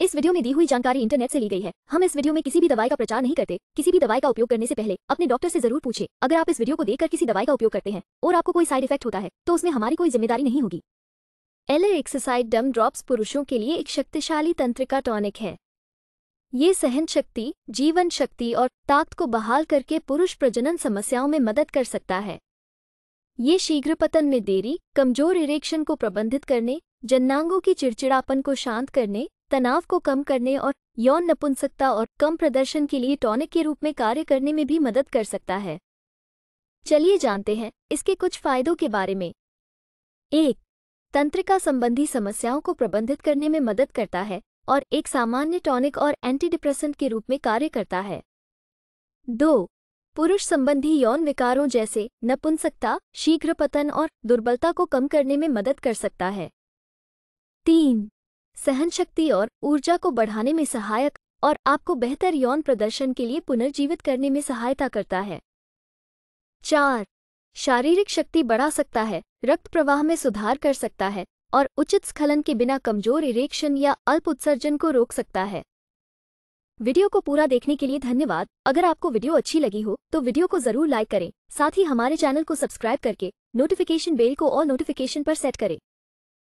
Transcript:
इस वीडियो में दी हुई जानकारी इंटरनेट से ली गई है हम इस वीडियो में किसी भी दवाई का प्रचार नहीं करते किसी भी दवाई का उपयोग करने से पहले अपने डॉक्टर से जरूर पूछे अगर आप इस वीडियो को देखकर किसी दवाई का उपयोग करते हैं और आपको कोई साइड इफेक्ट होता है तो उसमें हमारी कोई जिम्मेदारी नहीं होगी एल एक्सरसाइज डम ड्रॉप्स पुरुषों के लिए एक शक्तिशाली तंत्रिका टॉनिक है ये सहन शक्ति जीवन शक्ति और ताकत को बहाल करके पुरुष प्रजनन समस्याओं में मदद कर सकता है ये शीघ्र पतन में देरी कमजोर इरेक्शन को प्रबंधित करने जन्नांगों की चिड़चिड़ापन को शांत करने तनाव को कम करने और यौन नपुंसकता और कम प्रदर्शन के लिए टॉनिक के रूप में कार्य करने में भी मदद कर सकता है चलिए जानते हैं इसके कुछ फायदों के बारे में एक तंत्रिका संबंधी समस्याओं को प्रबंधित करने में मदद करता है और एक सामान्य टॉनिक और एंटीडिप्रेसेंट के रूप में कार्य करता है दो पुरुष संबंधी यौन विकारों जैसे नपुंसकता शीघ्र पतन और दुर्बलता को कम करने में मदद कर सकता है तीन सहनशक्ति और ऊर्जा को बढ़ाने में सहायक और आपको बेहतर यौन प्रदर्शन के लिए पुनर्जीवित करने में सहायता करता है चार शारीरिक शक्ति बढ़ा सकता है रक्त प्रवाह में सुधार कर सकता है और उचित स्खलन के बिना कमजोर इरेक्शन या अल्प उत्सर्जन को रोक सकता है वीडियो को पूरा देखने के लिए धन्यवाद अगर आपको वीडियो अच्छी लगी हो तो वीडियो को जरूर लाइक करें साथ ही हमारे चैनल को सब्सक्राइब करके नोटिफिकेशन बेल को और नोटिफिकेशन पर सेट करें